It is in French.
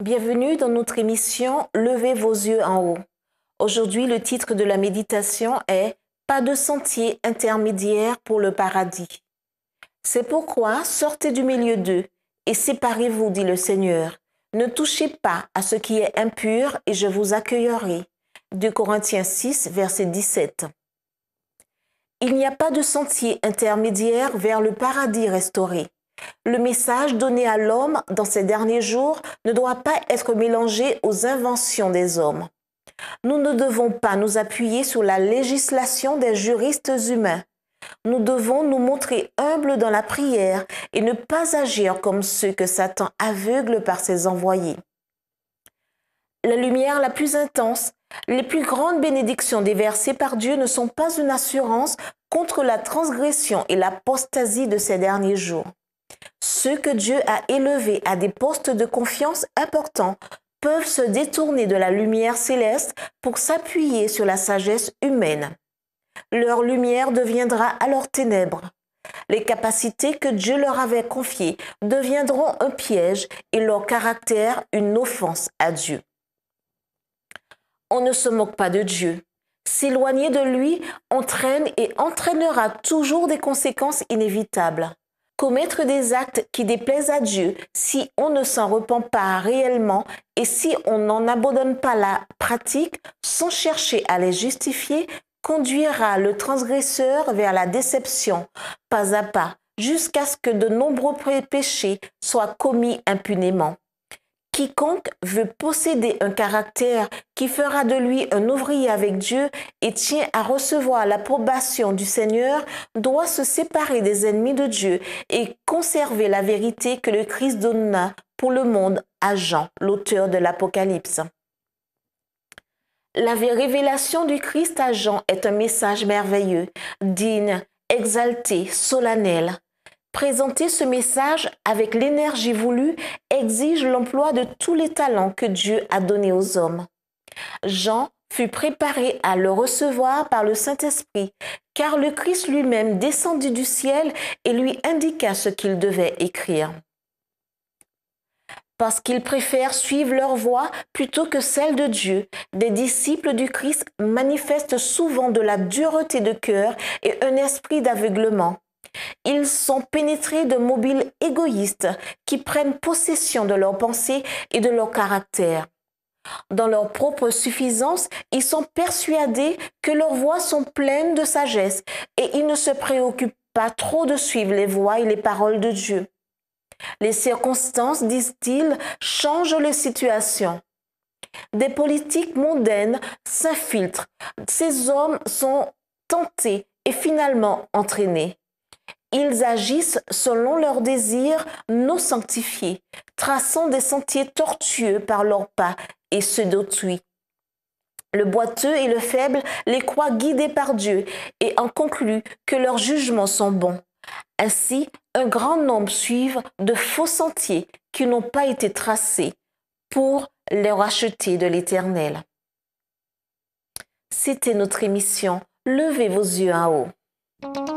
Bienvenue dans notre émission Levez vos yeux en haut. Aujourd'hui, le titre de la méditation est Pas de sentier intermédiaire pour le paradis. C'est pourquoi sortez du milieu d'eux et séparez-vous, dit le Seigneur. Ne touchez pas à ce qui est impur et je vous accueillerai. 2 Corinthiens 6, verset 17. Il n'y a pas de sentier intermédiaire vers le paradis restauré. Le message donné à l'homme dans ces derniers jours ne doit pas être mélangé aux inventions des hommes. Nous ne devons pas nous appuyer sur la législation des juristes humains. Nous devons nous montrer humbles dans la prière et ne pas agir comme ceux que Satan aveugle par ses envoyés. La lumière la plus intense, les plus grandes bénédictions déversées par Dieu ne sont pas une assurance contre la transgression et l'apostasie de ces derniers jours. Ceux que Dieu a élevés à des postes de confiance importants peuvent se détourner de la lumière céleste pour s'appuyer sur la sagesse humaine. Leur lumière deviendra alors ténèbres. Les capacités que Dieu leur avait confiées deviendront un piège et leur caractère une offense à Dieu. On ne se moque pas de Dieu. S'éloigner de lui entraîne et entraînera toujours des conséquences inévitables commettre des actes qui déplaisent à Dieu si on ne s'en repent pas réellement et si on n'en abandonne pas la pratique sans chercher à les justifier conduira le transgresseur vers la déception, pas à pas, jusqu'à ce que de nombreux péchés soient commis impunément. Quiconque veut posséder un caractère qui fera de lui un ouvrier avec Dieu et tient à recevoir l'approbation du Seigneur doit se séparer des ennemis de Dieu et conserver la vérité que le Christ donna pour le monde à Jean, l'auteur de l'Apocalypse. La révélation du Christ à Jean est un message merveilleux, digne, exalté, solennel. Présenter ce message avec l'énergie voulue exige l'emploi de tous les talents que Dieu a donnés aux hommes. Jean fut préparé à le recevoir par le Saint-Esprit, car le Christ lui-même descendit du ciel et lui indiqua ce qu'il devait écrire. Parce qu'ils préfèrent suivre leur voie plutôt que celle de Dieu, des disciples du Christ manifestent souvent de la dureté de cœur et un esprit d'aveuglement. Ils sont pénétrés de mobiles égoïstes qui prennent possession de leurs pensées et de leur caractère. Dans leur propre suffisance, ils sont persuadés que leurs voies sont pleines de sagesse et ils ne se préoccupent pas trop de suivre les voies et les paroles de Dieu. Les circonstances, disent-ils, changent les situations. Des politiques mondaines s'infiltrent. Ces hommes sont tentés et finalement entraînés. Ils agissent selon leurs désirs non sanctifiés, traçant des sentiers tortueux par leurs pas et ceux d'autrui. Le boiteux et le faible les croient guidés par Dieu et en concluent que leurs jugements sont bons. Ainsi, un grand nombre suivent de faux sentiers qui n'ont pas été tracés pour les racheter de l'Éternel. C'était notre émission. Levez vos yeux en haut.